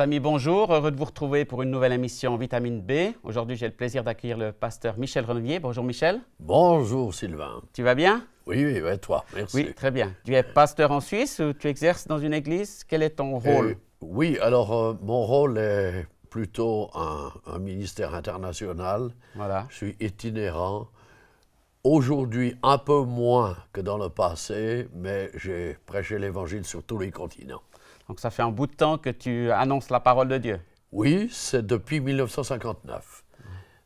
amis, bonjour. Heureux de vous retrouver pour une nouvelle émission Vitamine B. Aujourd'hui, j'ai le plaisir d'accueillir le pasteur Michel Renouvier. Bonjour Michel. Bonjour Sylvain. Tu vas bien oui, oui, et toi, merci. Oui, très bien. Tu es pasteur en Suisse ou tu exerces dans une église Quel est ton euh, rôle Oui, alors euh, mon rôle est plutôt un ministère international. Voilà. Je suis itinérant. Aujourd'hui, un peu moins que dans le passé, mais j'ai prêché l'Évangile sur tous les continents. Donc ça fait un bout de temps que tu annonces la parole de Dieu. Oui, c'est depuis 1959.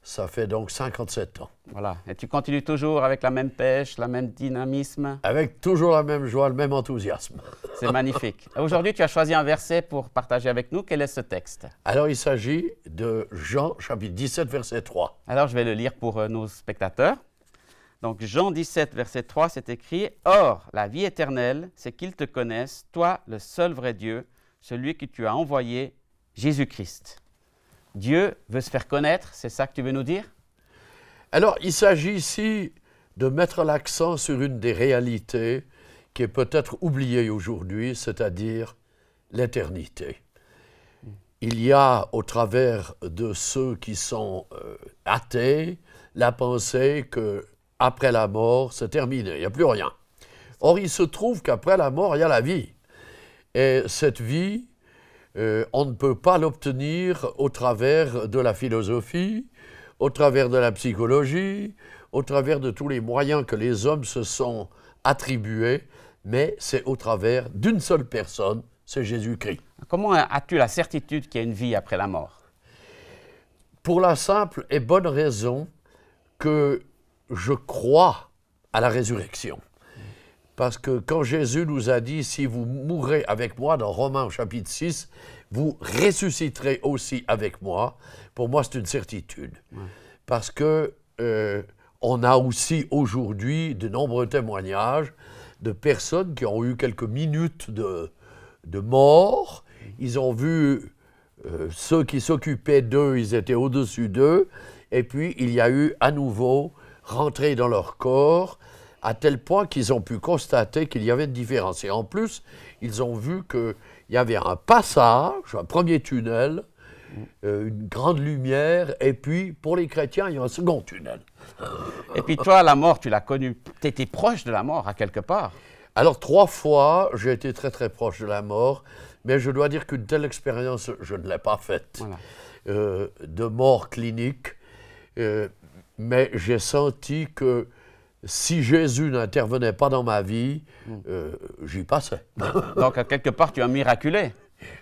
Ça fait donc 57 ans. Voilà. Et tu continues toujours avec la même pêche, le même dynamisme Avec toujours la même joie, le même enthousiasme. C'est magnifique. Aujourd'hui, tu as choisi un verset pour partager avec nous. Quel est ce texte Alors, il s'agit de Jean, chapitre 17, verset 3. Alors, je vais le lire pour euh, nos spectateurs. Donc Jean 17, verset 3, c'est écrit, Or, la vie éternelle, c'est qu'ils te connaissent, toi, le seul vrai Dieu, celui que tu as envoyé, Jésus-Christ. Dieu veut se faire connaître, c'est ça que tu veux nous dire Alors, il s'agit ici de mettre l'accent sur une des réalités qui est peut-être oubliée aujourd'hui, c'est-à-dire l'éternité. Il y a au travers de ceux qui sont euh, athées la pensée que après la mort, c'est terminé, il n'y a plus rien. Or, il se trouve qu'après la mort, il y a la vie. Et cette vie, euh, on ne peut pas l'obtenir au travers de la philosophie, au travers de la psychologie, au travers de tous les moyens que les hommes se sont attribués, mais c'est au travers d'une seule personne, c'est Jésus-Christ. Comment as-tu la certitude qu'il y a une vie après la mort Pour la simple et bonne raison que je crois à la résurrection. Parce que quand Jésus nous a dit, si vous mourrez avec moi, dans Romains chapitre 6, vous ressusciterez aussi avec moi, pour moi c'est une certitude. Parce que euh, on a aussi aujourd'hui de nombreux témoignages de personnes qui ont eu quelques minutes de, mort. Ils ont vu euh, ceux qui s'occupaient d'eux, ils étaient au-dessus d'eux. Et puis il y a eu à nouveau rentrer dans leur corps à tel point qu'ils ont pu constater qu'il y avait une différence. Et en plus, ils ont vu qu'il y avait un passage, un premier tunnel, euh, une grande lumière, et puis pour les chrétiens, il y a un second tunnel. Et puis toi, la mort, tu l'as connue. Tu étais proche de la mort à quelque part. Alors trois fois, j'ai été très très proche de la mort, mais je dois dire qu'une telle expérience, je ne l'ai pas faite. Euh, de mort clinique. Euh, mais j'ai senti que si Jésus n'intervenait pas dans ma vie, hmm. euh, j'y passais. Donc, à quelque part, tu as miraculé.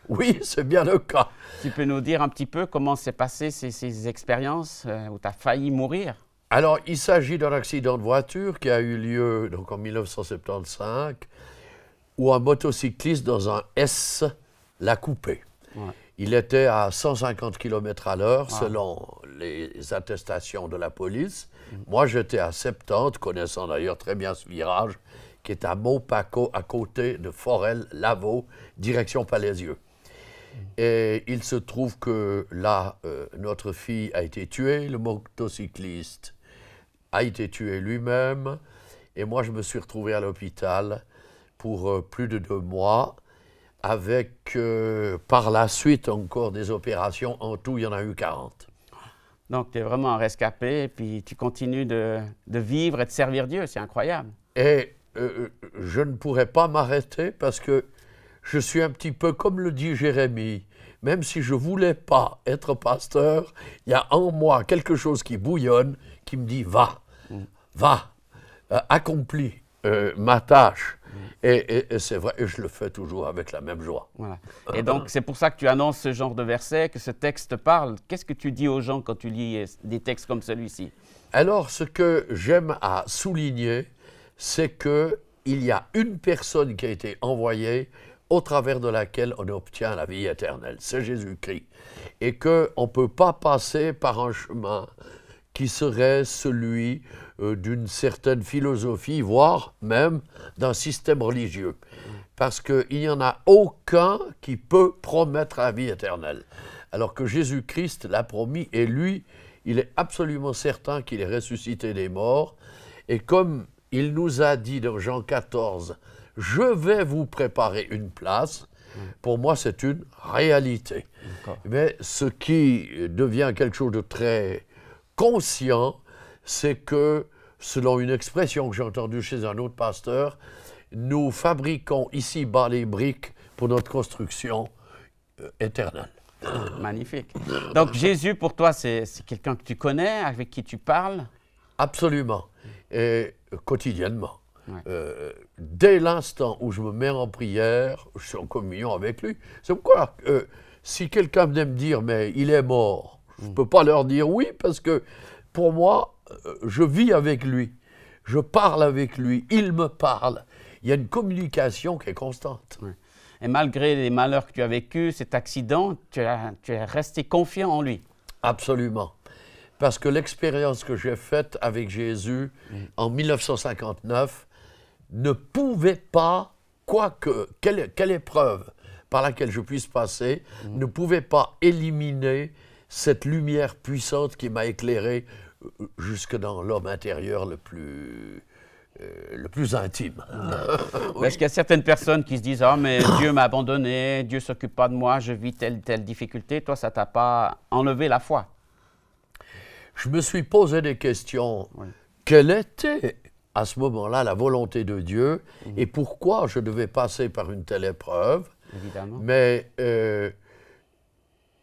Oui, c'est bien le cas. Tu peux nous dire un petit peu comment s'est passé ces, expériences euh, où tu as failli mourir Alors, il s'agit d'un accident de voiture qui a eu lieu donc, en 1975, où un motocycliste dans un S l'a coupé. Ouais. Il était à 150 km à l'heure, ah. selon les attestations de la police. Moi, j'étais à 70, connaissant d'ailleurs très bien ce virage, qui est à Montpaco, à côté de Forel-Lavaux, direction Palaisieux. Et il se trouve que là, euh, notre fille a été tuée, le motocycliste a été tué lui-même, et moi, je me suis retrouvé à l'hôpital pour euh, plus de deux mois avec euh, par la suite encore des opérations. En tout, il y en a eu 40. Donc, tu es vraiment rescapé, puis tu continues de, vivre et de servir Dieu. C'est incroyable. Et euh, euh, je ne pourrais pas m'arrêter parce que je suis un petit peu comme le dit Jérémie. Même si je ne voulais pas être pasteur, il y a en moi quelque chose qui bouillonne, qui me dit va, mm. va, accomplis ma tâche et, c'est vrai, et je le fais toujours avec la même joie. Euh, et donc, c'est pour ça que tu annonces ce genre de verset, que ce texte parle. Qu'est-ce que tu dis aux gens quand tu lis des textes comme celui-ci Alors, ce que j'aime à souligner, c'est qu'il y a une personne qui a été envoyée au travers de laquelle on obtient la vie éternelle, c'est Jésus-Christ. Et qu'on ne peut pas passer par un chemin qui serait celui euh, d'une certaine philosophie, voire même d'un système religieux. Parce qu'il n'y en a aucun qui peut promettre la vie éternelle. Alors que Jésus-Christ l'a promis et lui, il est absolument certain qu'il est ressuscité des morts. Et comme il nous a dit dans Jean 14, je vais vous préparer une place, pour moi, c'est une réalité. Mais ce qui devient quelque chose de très conscient, c'est que, selon une expression que j'ai entendue chez un autre pasteur, nous fabriquons ici-bas les briques pour notre construction euh, éternelle. Magnifique. Donc Jésus, pour toi, c'est quelqu'un que tu connais, avec qui tu parles Absolument. Et quotidiennement. Euh, dès l'instant où je me mets en prière, je suis en communion avec lui. C'est pourquoi, euh, si quelqu'un venait me dire, mais il est mort, je ne mm. peux pas leur dire oui, parce que pour moi, euh, je vis avec lui, je parle avec lui, il me parle. Il y a une communication qui est constante. Et malgré les malheurs que tu as vécus, cet accident, tu, es resté confiant en lui. Absolument. Parce que l'expérience que j'ai faite avec Jésus en 1959 ne pouvait pas, que quelle, quelle épreuve par laquelle je puisse passer, ne pouvait pas éliminer cette lumière puissante qui m'a éclairé euh, jusque dans l'homme intérieur le plus, euh, le plus intime. Parce est qu'il y a certaines personnes qui se disent Ah, mais Dieu m'a abandonné, Dieu s'occupe pas de moi, je vis telle, telle difficulté. Toi, ça t'a pas enlevé la foi Je me suis posé des questions. Quelle était à ce moment-là la volonté de Dieu mhm. et pourquoi je devais passer par une telle épreuve Évidemment. Mais. Euh,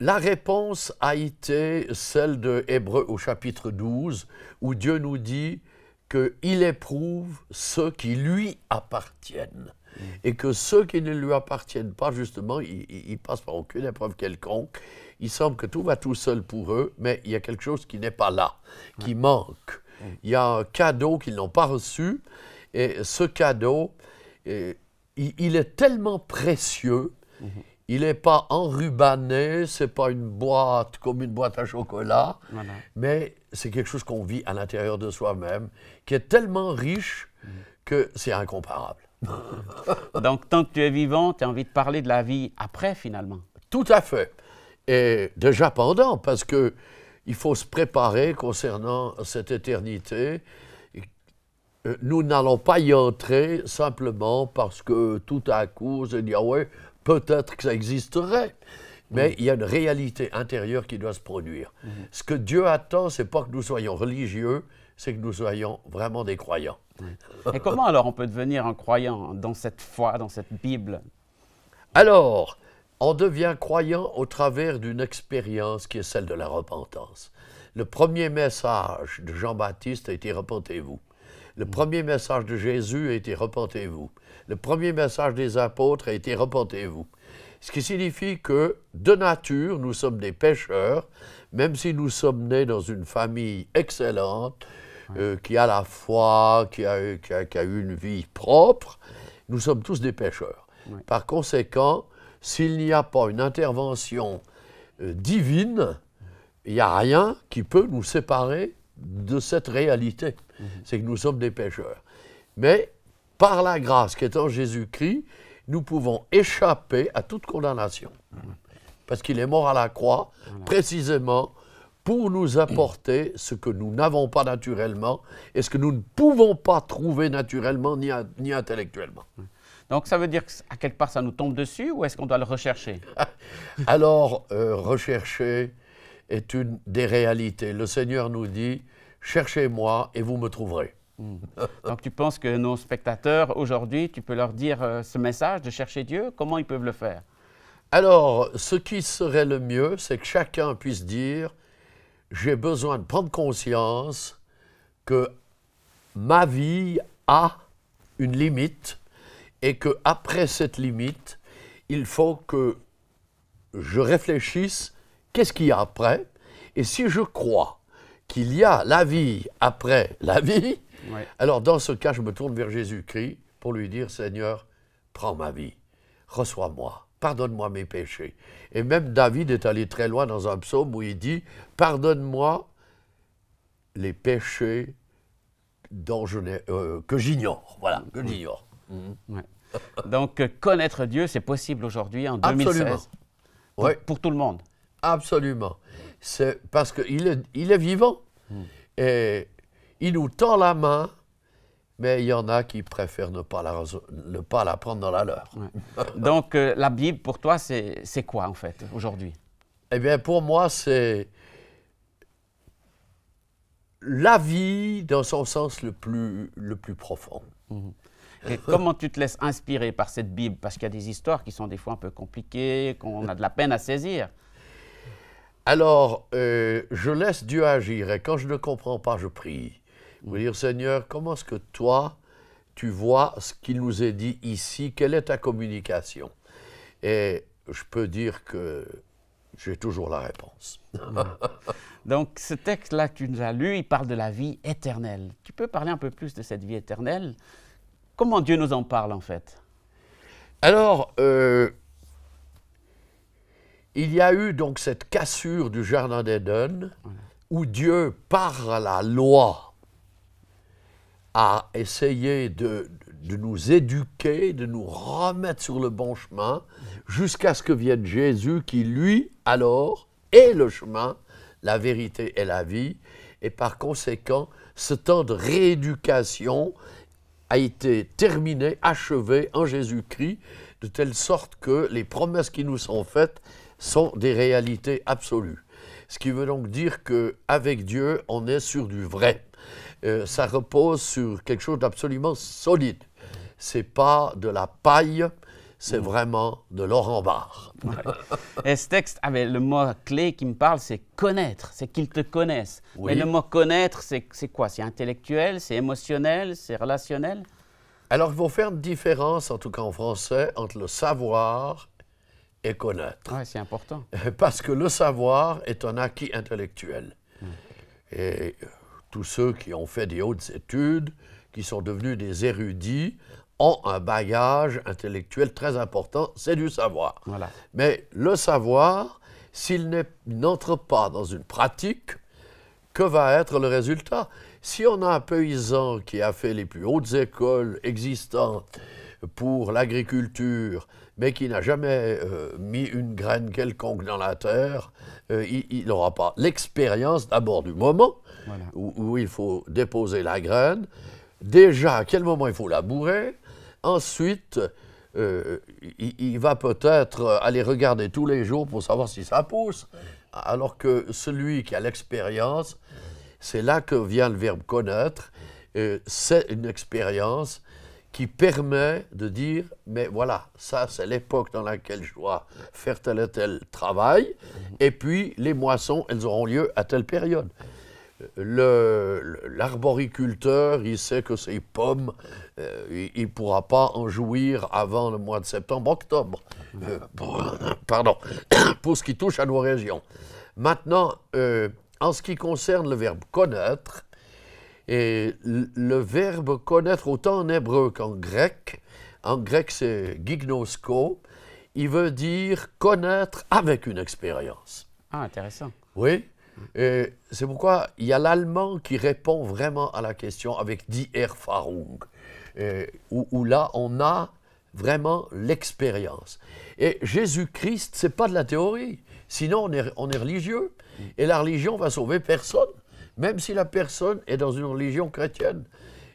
la réponse a été celle de Hébreu au chapitre 12, où Dieu nous dit qu'il éprouve ceux qui lui appartiennent. Et que ceux qui ne lui appartiennent pas, justement, ils, ne passent par aucune épreuve quelconque. Il semble que tout va tout seul pour eux, mais il y a quelque chose qui n'est pas là, qui manque. Il y a un cadeau qu'ils n'ont pas reçu. Et ce cadeau, il, est tellement précieux. Mhm. Il n'est pas enrubanné, c'est pas une boîte comme une boîte à chocolat, mais c'est quelque chose qu'on vit à l'intérieur de soi-même, qui est tellement riche que c'est incomparable. Donc, tant que tu es vivant, tu as envie de parler de la vie après, finalement. Tout à fait. Et déjà pendant, parce que il faut se préparer concernant cette éternité. Euh, nous n'allons pas y entrer simplement parce que tout à coup, je se dit, ah ouais, peut-être que ça existerait. Mais mm. il y a une réalité intérieure qui doit se produire. Mm. Ce que Dieu attend, c'est pas que nous soyons religieux, c'est que nous soyons vraiment des croyants. Mm. Et comment alors on peut devenir un croyant dans cette foi, dans cette Bible Alors, on devient croyant au travers d'une expérience qui est celle de la repentance. Le premier message de Jean-Baptiste a été Repentez-vous. Le mm. premier message de Jésus a été repentez-vous. Le premier message des apôtres a été repentez-vous. Ce qui signifie que, de nature, nous sommes des pécheurs, même si nous sommes nés dans une famille excellente, euh, qui a la foi, qui a, eu, une vie propre, nous sommes tous des pécheurs. Par conséquent, s'il n'y a pas une intervention euh, divine, il n'y a rien qui peut nous séparer de cette réalité. Mm-hmm. c'est que nous sommes des pécheurs. Mais par la grâce qui est en Jésus-Christ, nous pouvons échapper à toute condamnation. Mm-hmm. Parce qu'il est mort à la croix, précisément pour nous apporter ce que nous n'avons pas naturellement et ce que nous ne pouvons pas trouver naturellement ni, intellectuellement. Donc ça veut dire qu'à quelque part ça nous tombe dessus ou est-ce qu'on doit le rechercher Alors, euh, rechercher est une des réalités. Le Seigneur nous dit, cherchez-moi et vous me trouverez. Hmm. Donc tu penses que nos spectateurs aujourd'hui, tu peux leur dire euh, ce message de chercher Dieu, comment ils peuvent le faire Alors, ce qui serait le mieux, c'est que chacun puisse dire, j'ai besoin de prendre conscience que ma vie a une limite et que après cette limite, il faut que je réfléchisse qu'est-ce qu'il y a après et si je crois qu'il y a la vie après la vie, alors dans ce cas, je me tourne vers Jésus-Christ pour lui dire, Seigneur, prends ma vie, reçois-moi, pardonne-moi mes péchés. Et même David est allé très loin dans un psaume où il dit, pardonne-moi les péchés dont je euh, que j'ignore. Voilà, que j'ignore. Mm-hmm. Donc, euh, connaître Dieu, c'est possible aujourd'hui en 2016. Absolument. pour, tout le monde. Absolument c'est parce qu'il est, il est vivant. Hmm. Et il nous tend la main, mais il y en a qui préfèrent ne pas la, pas la prendre dans la leur. Donc, euh, la Bible, pour toi, c'est quoi, en fait, aujourd'hui Eh bien, pour moi, c'est la vie dans son sens le plus, le plus profond. Hmm. Et comment tu te laisses inspirer par cette Bible Parce qu'il y a des histoires qui sont des fois un peu compliquées, qu'on a de la peine à saisir. Alors, euh, je laisse Dieu agir et quand je ne comprends pas, je prie. Je veux dire, Seigneur, comment est-ce que toi, tu vois ce qu'il nous est dit ici Quelle est ta communication Et je peux dire que j'ai toujours la réponse. Mm. Donc, ce texte-là que tu nous as lu, il parle de la vie éternelle. Tu peux parler un peu plus de cette vie éternelle Comment Dieu nous en parle en fait Alors, euh, il y a eu donc cette cassure du Jardin d'Éden où Dieu, par la loi, a essayé de, de nous éduquer, de nous remettre sur le bon chemin, jusqu'à ce que vienne Jésus qui, lui, alors, est le chemin, la vérité et la vie. Et par conséquent, ce temps de rééducation a été terminé, achevé en Jésus-Christ, de telle sorte que les promesses qui nous sont faites sont des réalités absolues. Ce qui veut donc dire qu'avec Dieu, on est sur du vrai. Euh, ça repose sur quelque chose d'absolument solide. C'est pas de la paille, c'est mm. vraiment de l'or en Barre. Et ce texte avait ah, le mot clé qui me parle, c'est connaître, c'est qu'ils te connaissent. Et Mais le mot connaître, c'est quoi C'est intellectuel, c'est émotionnel, c'est relationnel Alors, il faut faire une différence, en tout cas en français, entre le savoir et connaître. c'est important. Parce que le savoir est un acquis intellectuel. Et euh, tous ceux qui ont fait des hautes études, qui sont devenus des érudits, ont un bagage intellectuel très important, c'est du savoir. Mais le savoir, s'il n'entre pas dans une pratique, que va être le résultat Si on a un paysan qui a fait les plus hautes écoles existantes pour l'agriculture, mais qui n'a jamais euh, mis une graine quelconque dans la terre, euh, il n'aura pas l'expérience d'abord du moment où, il faut déposer la graine, déjà à quel moment il faut la bourrer, ensuite euh, il, va peut-être aller regarder tous les jours pour savoir si ça pousse, alors que celui qui a l'expérience, c'est là que vient le verbe connaître, c'est une expérience qui permet de dire, mais voilà, ça c'est l'époque dans laquelle je dois faire tel et tel travail, et puis les moissons, elles auront lieu à telle période. L'arboriculteur, il sait que ses pommes, euh, il ne pourra pas en jouir avant le mois de septembre-octobre. Euh, pardon, pour ce qui touche à nos régions. Maintenant, euh, en ce qui concerne le verbe connaître, et le verbe connaître, autant en hébreu qu'en grec, en grec c'est gignosko, il veut dire connaître avec une expérience. Ah, intéressant. Oui. C'est pourquoi il y a l'allemand qui répond vraiment à la question avec die Erfahrung, où, là on a vraiment l'expérience. Et Jésus-Christ, c'est pas de la théorie, sinon on est, on est religieux, et la religion va sauver personne. Même si la personne est dans une religion chrétienne,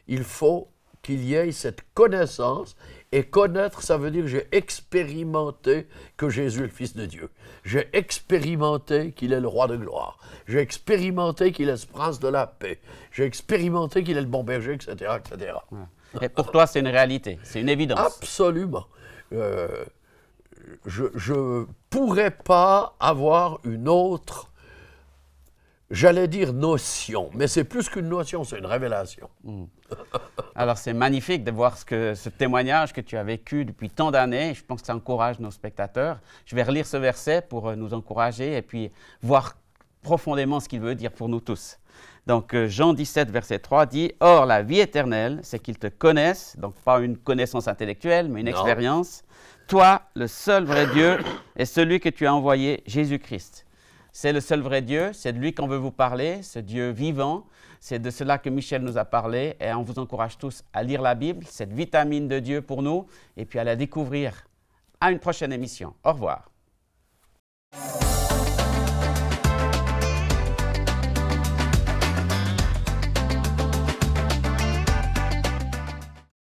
il faut qu'il y ait cette connaissance. Et connaître, ça veut dire j'ai expérimenté que Jésus est le Fils de Dieu. J'ai expérimenté qu'il est le roi de gloire. J'ai expérimenté qu'il est le prince de la paix. J'ai expérimenté qu'il est le bon berger, etc. etc. Et pour toi, c'est une réalité, c'est une évidence. Absolument. Euh, je ne pourrais pas avoir une autre j'allais dire notion, mais c'est plus qu'une notion, c'est une révélation. Hmm. Alors c'est magnifique de voir ce, témoignage que tu as vécu depuis tant d'années. Je pense que ça encourage nos spectateurs. Je vais relire ce verset pour euh, nous encourager et puis voir profondément ce qu'il veut dire pour nous tous. Donc euh, Jean 17, verset 3 dit, Or la vie éternelle, c'est qu'ils te connaissent, donc pas une connaissance intellectuelle, mais une expérience, toi, le seul vrai Dieu, est celui que tu as envoyé, Jésus-Christ. C'est le seul vrai Dieu, c'est de lui qu'on veut vous parler, ce Dieu vivant. C'est de cela que Michel nous a parlé et on vous encourage tous à lire la Bible, cette vitamine de Dieu pour nous, et puis à la découvrir. À une prochaine émission. Au revoir.